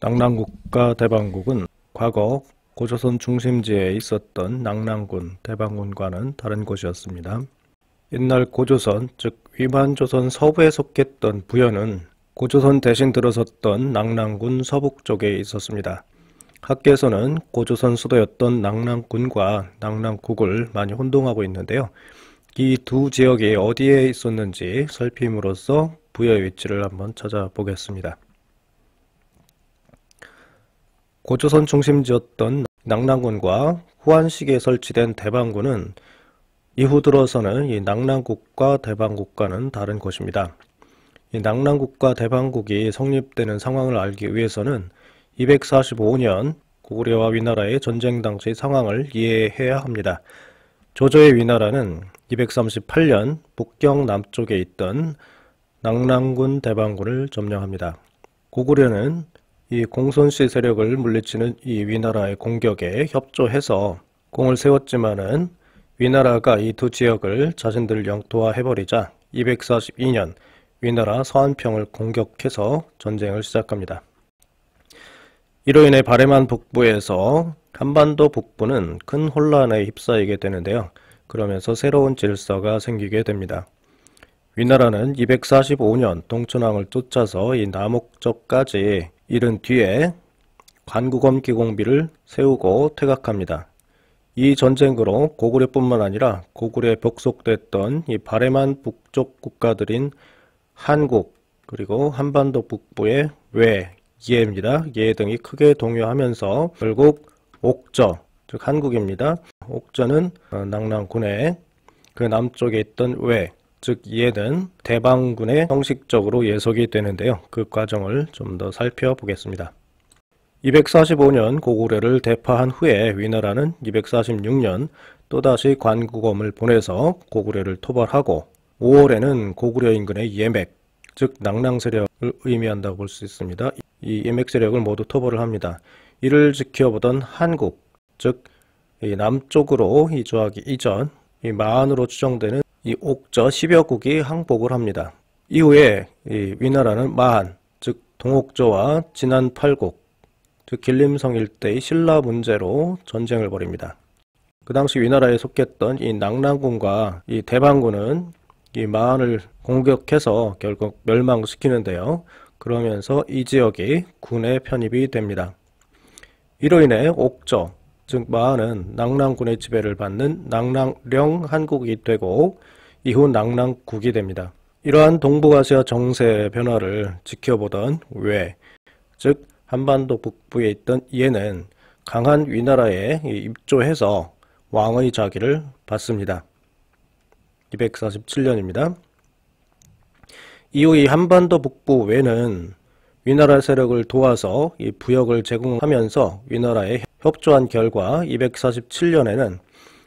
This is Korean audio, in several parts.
낙랑국과 대방국은 과거 고조선 중심지에 있었던 낙랑군, 대방군과는 다른 곳이었습니다. 옛날 고조선, 즉 위만조선 서부에 속했던 부여는 고조선 대신 들어섰던 낙랑군 서북쪽에 있었습니다. 학계에서는 고조선 수도였던 낙랑군과 낙랑국을 많이 혼동하고 있는데요. 이 두 지역이 어디에 있었는지 살핌으로써 부여의 위치를 한번 찾아보겠습니다. 고조선 중심지였던 낙랑군과 후한식에 설치된 대방군은 이후 들어서는 이 낙랑국과 대방국과는 다른 것입니다. 이 낙랑국과 대방국이 성립되는 상황을 알기 위해서는 245년 고구려와 위나라의 전쟁 당시 상황을 이해해야 합니다. 조조의 위나라는 238년 북경 남쪽에 있던 낙랑군 대방군을 점령합니다. 고구려는 이 공손씨 세력을 물리치는 이 위나라의 공격에 협조해서 공을 세웠지만은 위나라가 이 두 지역을 자신들 영토화 해버리자 242년 위나라 서한평을 공격해서 전쟁을 시작합니다. 이로 인해 바레만 북부에서 한반도 북부는 큰 혼란에 휩싸이게 되는데요. 그러면서 새로운 질서가 생기게 됩니다. 위나라는 245년 동천왕을 쫓아서 이 남옥적까지 이른 뒤에 관구검 기공비를 세우고 퇴각합니다. 이 전쟁으로 고구려뿐만 아니라 고구려에 복속됐던 이 바레만 북쪽 국가들인 한국 그리고 한반도 북부의 외, 예입니다. 예 등이 크게 동요하면서 결국 옥저, 즉 한국입니다. 옥저는 낙랑군의 어, 그 남쪽에 있던 외, 즉 얘는 대방군에 형식적으로 예속이 되는데요. 그 과정을 좀 더 살펴보겠습니다. 245년 고구려를 대파한 후에 위나라는 246년 또다시 관구검을 보내서 고구려를 토벌하고 5월에는 고구려 인근의 예맥, 즉 낙랑 세력을 의미한다고 볼 수 있습니다. 이 예맥 세력을 모두 토벌을 합니다. 이를 지켜보던 한국, 즉 남쪽으로 이주하기 이전 이만으로 추정되는 이 옥저 10여 국이 항복을 합니다. 이후에 이 위나라는 마한, 즉 동옥저와 진안 8국, 즉 길림성 일대의 신라 문제로 전쟁을 벌입니다. 그 당시 위나라에 속했던 이 낙랑군과 이 대방군은 이 마한을 공격해서 결국 멸망시키는데요. 그러면서 이 지역이 군의 편입이 됩니다. 이로 인해 옥저, 즉 마은은 낭랑군의 지배를 받는 낭랑령 한국이 되고 이후 낭랑국이 됩니다. 이러한 동북아시아 정세 변화를 지켜보던 외, 즉 한반도 북부에 있던 이에는 강한 위나라에 입조해서 왕의 자기를 받습니다. 247년입니다. 이후 이 한반도 북부 외는 위나라 세력을 도와서 이 부역을 제공하면서 위나라의 협조한 결과 247년에는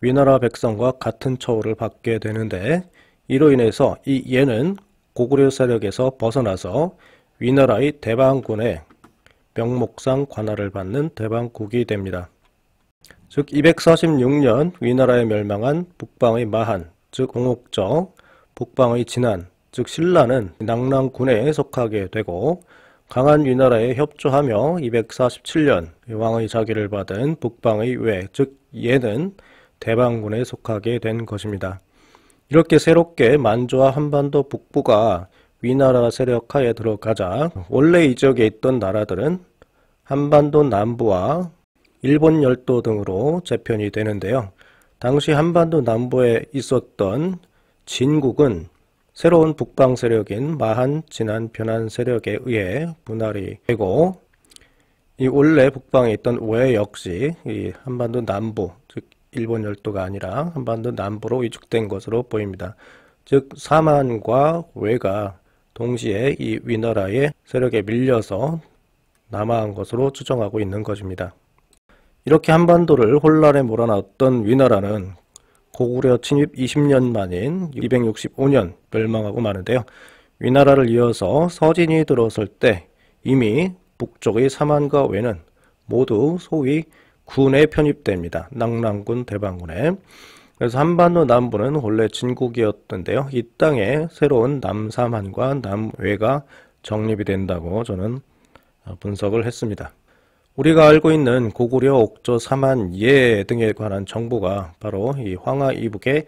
위나라 백성과 같은 처우를 받게 되는데 이로 인해서 이 예는 고구려 세력에서 벗어나서 위나라의 대방군의 명목상 관할을 받는 대방국이 됩니다. 즉 246년 위나라에 멸망한 북방의 마한, 즉공옥적 북방의 진안, 즉 신라는 낙랑군에 속하게 되고 강한 위나라에 협조하며 247년 왕의 자기를 받은 북방의 왜, 즉 예는 대방군에 속하게 된 것입니다. 이렇게 새롭게 만주와 한반도 북부가 위나라 세력하에 들어가자 원래 이 지역에 있던 나라들은 한반도 남부와 일본 열도 등으로 재편이 되는데요. 당시 한반도 남부에 있었던 진국은 새로운 북방 세력인 마한 진한 변한 세력에 의해 분할이 되고 이 원래 북방에 있던 왜 역시 이 한반도 남부 즉 일본 열도가 아니라 한반도 남부로 위축된 것으로 보입니다. 즉 사만과 외가 동시에 이 위나라의 세력에 밀려서 남하한 것으로 추정하고 있는 것입니다. 이렇게 한반도를 혼란에 몰아넣었던 위나라는 고구려 침입 20년 만인 265년 멸망하고 마는데요. 위나라를 이어서 서진이 들어설 때 이미 북쪽의 사만과 외는 모두 소위 군에 편입됩니다. 낙랑군, 대방군에. 그래서 한반도 남부는 원래 진국이었던데요이 땅에 새로운 남사만과 남외가 정립이 된다고 저는 분석을 했습니다. 우리가 알고 있는 고구려, 옥조, 사만, 예 등에 관한 정보가 바로 이 황하 이북의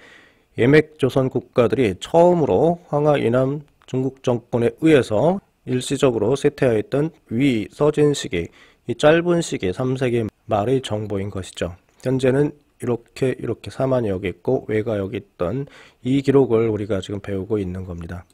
예맥조선 국가들이 처음으로 황하 이남 중국 정권에 의해서 일시적으로 쇠퇴하였던 위 서진 시기, 이 짧은 시기 3세기 말의 정보인 것이죠. 현재는 이렇게 이렇게 사만이 여기 있고 외가 여기 있던 이 기록을 우리가 지금 배우고 있는 겁니다.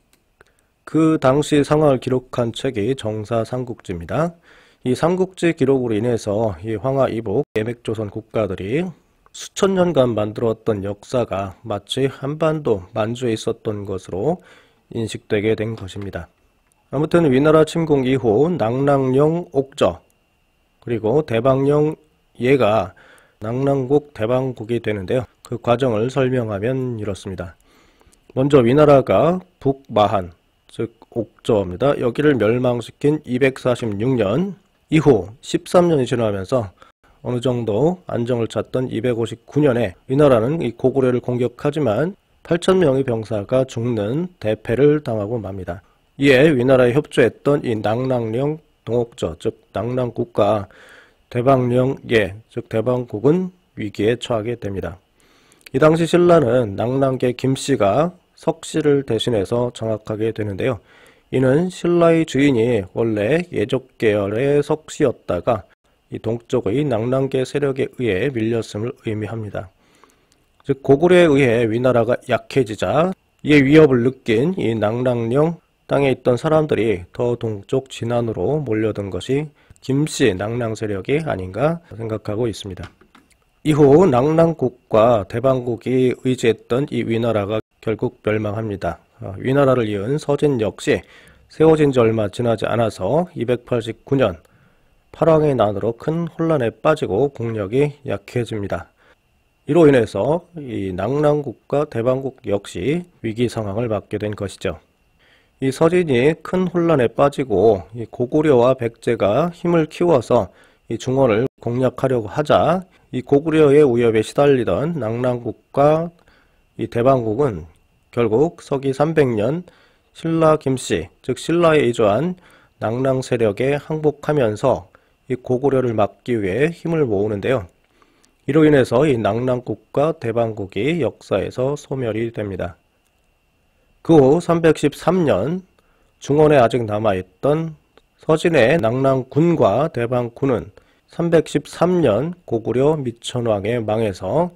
그 당시 상황을 기록한 책이 정사삼국지입니다 이 삼국지 기록으로 인해서 이 황하 이북 예맥조선 국가들이 수천 년간 만들었던 역사가 마치 한반도 만주에 있었던 것으로 인식되게 된 것입니다. 아무튼 위나라 침공 이후 낙랑령 옥저 그리고 대방령 예가 낙랑국 대방국이 되는데요. 그 과정을 설명하면 이렇습니다. 먼저 위나라가 북마한 즉 옥저입니다. 여기를 멸망시킨 246년 이후 13년이 지나면서 어느 정도 안정을 찾던 259년에 위 나라는 이 고구려를 공격하지만 8천명의 병사가 죽는 대패를 당하고 맙니다. 이에 위나라에 협조했던 이 낭랑령 동옥저 즉 낭랑국과 대방령예 즉 대방국은 위기에 처하게 됩니다. 이 당시 신라는 낭랑계 김씨가 석씨를 대신해서 정확하게 되는데요. 이는 신라의 주인이 원래 예족 계열의 석씨였다가 이 동쪽의 낭랑계 세력에 의해 밀렸음을 의미합니다. 즉 고구려에 의해 위나라가 약해지자 이에 위협을 느낀 이 낭랑령 땅에 있던 사람들이 더 동쪽 진안으로 몰려든 것이 김씨 낭랑 세력이 아닌가 생각하고 있습니다. 이후 낭랑국과 대방국이 의지했던 이 위나라가 결국 멸망합니다. 어, 위나라를 이은 서진 역시 세워진 지 얼마 지나지 않아서 289년 8왕의 난으로 큰 혼란에 빠지고 국력이 약해집니다. 이로 인해서 이 낙랑국과 대방국 역시 위기 상황을 맞게 된 것이죠. 이 서진이 큰 혼란에 빠지고 고구려와 백제가 힘을 키워서 이 중원을 공략하려고 하자 이 고구려의 위협에 시달리던 낙랑국과 이 대방국은 결국 서기 300년 신라 김씨, 즉 신라에 의존한 낭랑 세력에 항복하면서 이 고구려를 막기 위해 힘을 모으는데요. 이로 인해서 이 낭랑국과 대방국이 역사에서 소멸이 됩니다. 그 후 313년 중원에 아직 남아있던 서진의 낭랑군과 대방군은 313년 고구려 미천왕에망해서이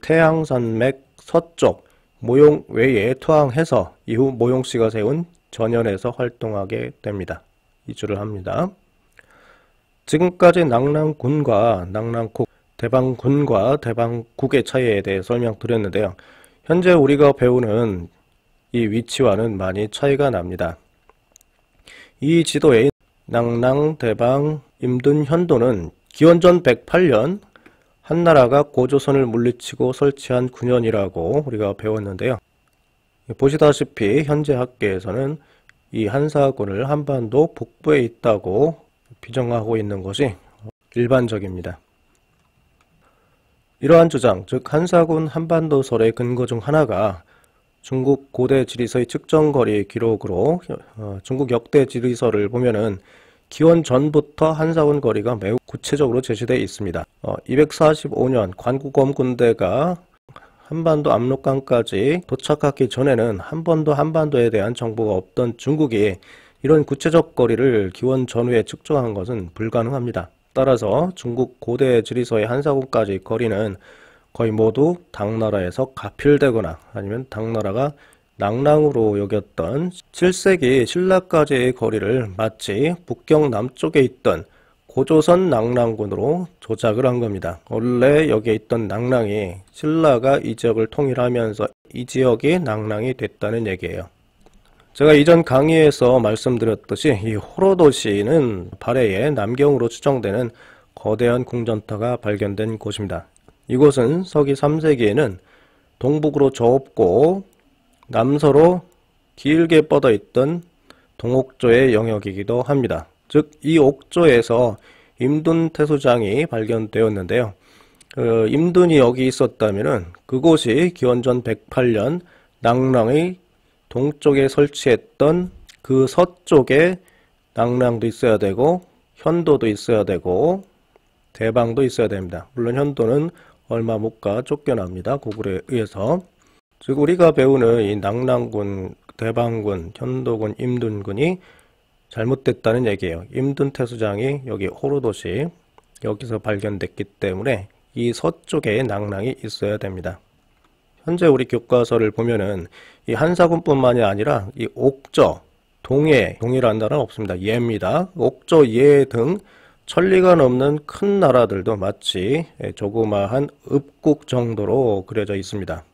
태양산맥 서쪽 모용 외에 투항해서 이후 모용 씨가 세운 전연에서 활동하게 됩니다. 이주를 합니다. 지금까지 낙랑군과 낙랑국, 대방군과 대방국의 차이에 대해 설명드렸는데요. 현재 우리가 배우는 이 위치와는 많이 차이가 납니다. 이 지도에 낙랑, 대방, 임든 현도는 기원전 108년 한나라가 고조선을 물리치고 설치한 9년이라고 우리가 배웠는데요. 보시다시피 현재 학계에서는 이 한사군을 한반도 북부에 있다고 비정하고 있는 것이 일반적입니다. 이러한 주장, 즉 한사군 한반도설의 근거 중 하나가 중국 고대 지리서의 측정거리 기록으로 어, 중국 역대 지리서를 보면은 기원 전부터 한사원 거리가 매우 구체적으로 제시되어 있습니다. 어, 245년 관구검 군대가 한반도 압록강까지 도착하기 전에는 한 번도 한반도에 대한 정보가 없던 중국이 이런 구체적 거리를 기원 전후에 측정한 것은 불가능합니다. 따라서 중국 고대 지리서의 한사군까지 거리는 거의 모두 당나라에서 가필되거나 아니면 당나라가 낭랑으로 여겼던 7세기 신라까지의 거리를 마치 북경 남쪽에 있던 고조선 낭랑군으로 조작을 한 겁니다. 원래 여기에 있던 낭랑이 신라가 이 지역을 통일하면서 이 지역이 낭랑이 됐다는 얘기예요. 제가 이전 강의에서 말씀드렸듯이 이 호로도시는 발해의 남경으로 추정되는 거대한 궁전터가 발견된 곳입니다. 이곳은 서기 3세기에는 동북으로 저옵고 남서로 길게 뻗어 있던 동옥조의 영역이기도 합니다. 즉, 이 옥조에서 임둔 태수장이 발견되었는데요. 그 임둔이 여기 있었다면 그곳이 기원전 108년 낙랑의 동쪽에 설치했던 그 서쪽에 낙랑도 있어야 되고 현도도 있어야 되고 대방도 있어야 됩니다. 물론 현도는 얼마 못 가 쫓겨납니다. 고구려에 의해서. 즉 우리가 배우는 이 낙랑군, 대방군, 현도군, 임둔군이 잘못됐다는 얘기예요. 임둔 태수장이 여기 호로도시 여기서 발견됐기 때문에 이 서쪽에 낙랑이 있어야 됩니다. 현재 우리 교과서를 보면은 이 한사군뿐만이 아니라 이 옥저, 동해, 동해라는 나라 없습니다. 예입니다. 옥저, 예 등 천리가 넘는 큰 나라들도 마치 조그마한 읍국 정도로 그려져 있습니다.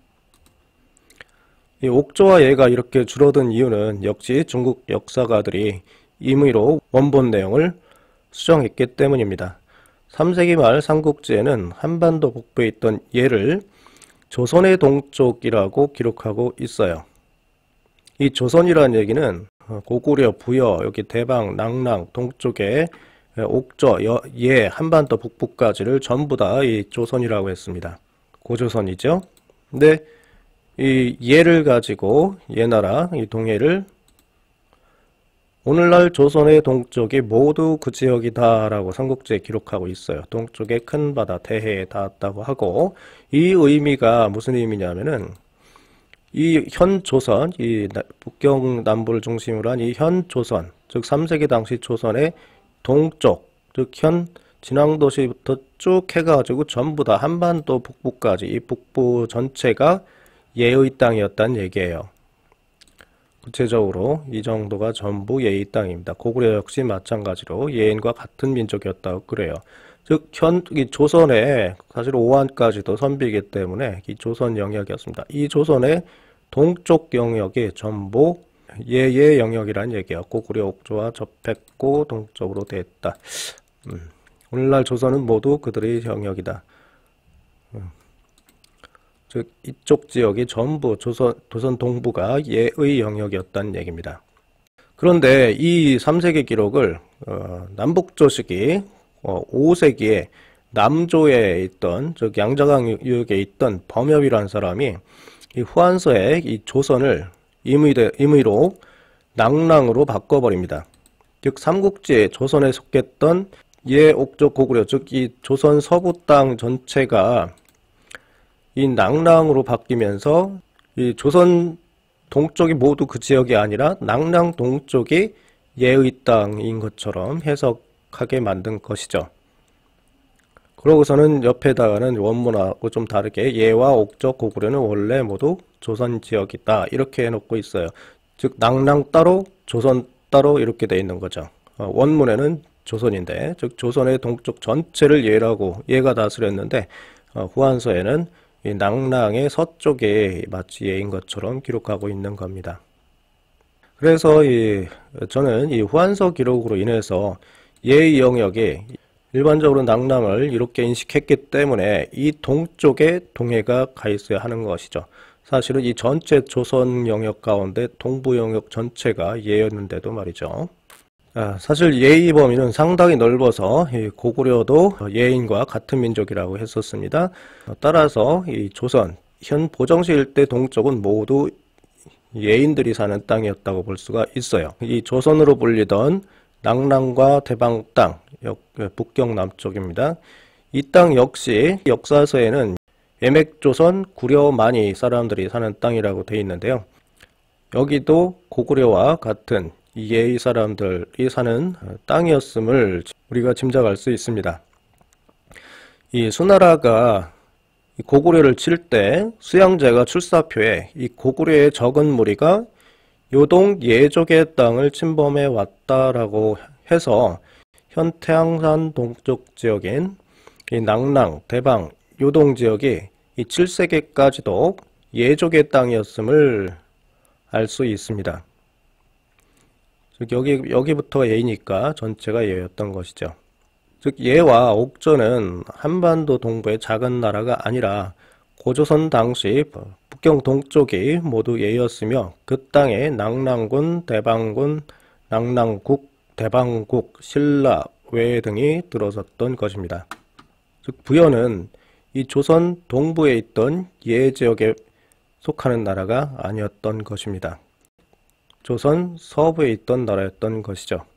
이 옥조와 예가 이렇게 줄어든 이유는 역시 중국 역사가들이 임의로 원본 내용을 수정했기 때문입니다. 3세기 말 삼국지에는 한반도 북부에 있던 예를 조선의 동쪽이라고 기록하고 있어요. 이 조선이라는 얘기는 고구려, 부여, 여기 대방, 낭랑, 동쪽에 옥저, 여, 예, 한반도 북부까지를 전부 다 이 조선이라고 했습니다. 고조선이죠. 근데 이 예를 가지고 예나라 이 동해를 오늘날 조선의 동쪽이 모두 그 지역이다라고 삼국지에 기록하고 있어요. 동쪽의 큰 바다 대해에 닿았다고 하고 이 의미가 무슨 의미냐면은 이 현 조선, 이 북경 남부를 중심으로 한 이 현 조선, 즉 3세기 당시 조선의 동쪽, 즉 현진왕도시부터쭉 해가지고 전부 다 한반도 북부까지 이 북부 전체가 예의 땅이었다는 얘기예요. 구체적으로 이 정도가 전부 예의 땅입니다. 고구려 역시 마찬가지로 예인과 같은 민족이었다고 그래요. 즉, 현, 이조선의 사실 오한까지도 선비이기 때문에 이 조선 영역이었습니다. 이 조선의 동쪽 영역이 전부 예의 영역이란 얘기였고 고구려 옥조와 접했고 동쪽으로 됐다. 음. 오늘날 조선은 모두 그들의 영역이다. 음. 즉 이쪽 지역이 전부 조선, 조선 동부가 예의 영역이었던 얘기입니다. 그런데 이 3세기 기록을 어, 남북조식이 어, 5세기에 남조에 있던 즉 양자강 유역에 있던 범엽이라는 사람이 이 후한서에 이 조선을 임의대, 임의로 낙랑으로 바꿔버립니다. 즉 삼국지에 조선에 속했던 예옥조 고구려 즉이 조선 서부 땅 전체가 이 낭랑으로 바뀌면서 이 조선 동쪽이 모두 그 지역이 아니라 낭랑 동쪽이 예의 땅인 것처럼 해석하게 만든 것이죠. 그러고서는 옆에다가는 원문하고 좀 다르게 예와 옥적 고구려는 원래 모두 조선 지역이다 이렇게 해놓고 있어요. 즉 낭랑 따로 조선 따로 이렇게 돼 있는 거죠. 어, 원문에는 조선인데 즉 조선의 동쪽 전체를 예라고 예가 다스렸는데 어, 후한서에는 이 낭랑의 서쪽에 마치 예인 것처럼 기록하고 있는 겁니다. 그래서 이 저는 이 후한서 기록으로 인해서 예의 영역에 일반적으로 낭랑을 이렇게 인식했기 때문에 이 동쪽에 동해가 가 있어야 하는 것이죠. 사실은 이 전체 조선 영역 가운데 동부 영역 전체가 예였는데도 말이죠. 아, 사실 예의 범위는 상당히 넓어서 고구려도 예인과 같은 민족이라고 했었습니다. 따라서 이 조선, 현 보정시 일대 동쪽은 모두 예인들이 사는 땅이었다고 볼 수가 있어요. 이 조선으로 불리던 낙랑과 대방 땅, 북경 남쪽입니다. 이 땅 역시 역사서에는 예맥조선 구려만이 사람들이 사는 땅이라고 되어 있는데요. 여기도 고구려와 같은 이예의 사람들이 사는 땅이었음을 우리가 짐작할 수 있습니다. 이 수나라가 고구려를 칠 때 수양제가 출사표에 이 고구려의 적은 무리가 요동 예족의 땅을 침범해 왔다라고 해서 현태양산 동쪽 지역인 이 낙랑, 대방, 요동 지역이 이 7세기까지도 예족의 땅이었음을 알 수 있습니다. 즉 그러니까 여기 여기부터 예이니까 전체가 예였던 것이죠. 즉 예와 옥조는 한반도 동부의 작은 나라가 아니라 고조선 당시 북경 동쪽이 모두 예였으며 그 땅에 낙랑군, 대방군, 낙랑국, 대방국, 신라, 외 등이 들어섰던 것입니다. 즉 부여는 이 조선 동부에 있던 예 지역에 속하는 나라가 아니었던 것입니다. 조선 서부에 있던 나라였던 것이죠.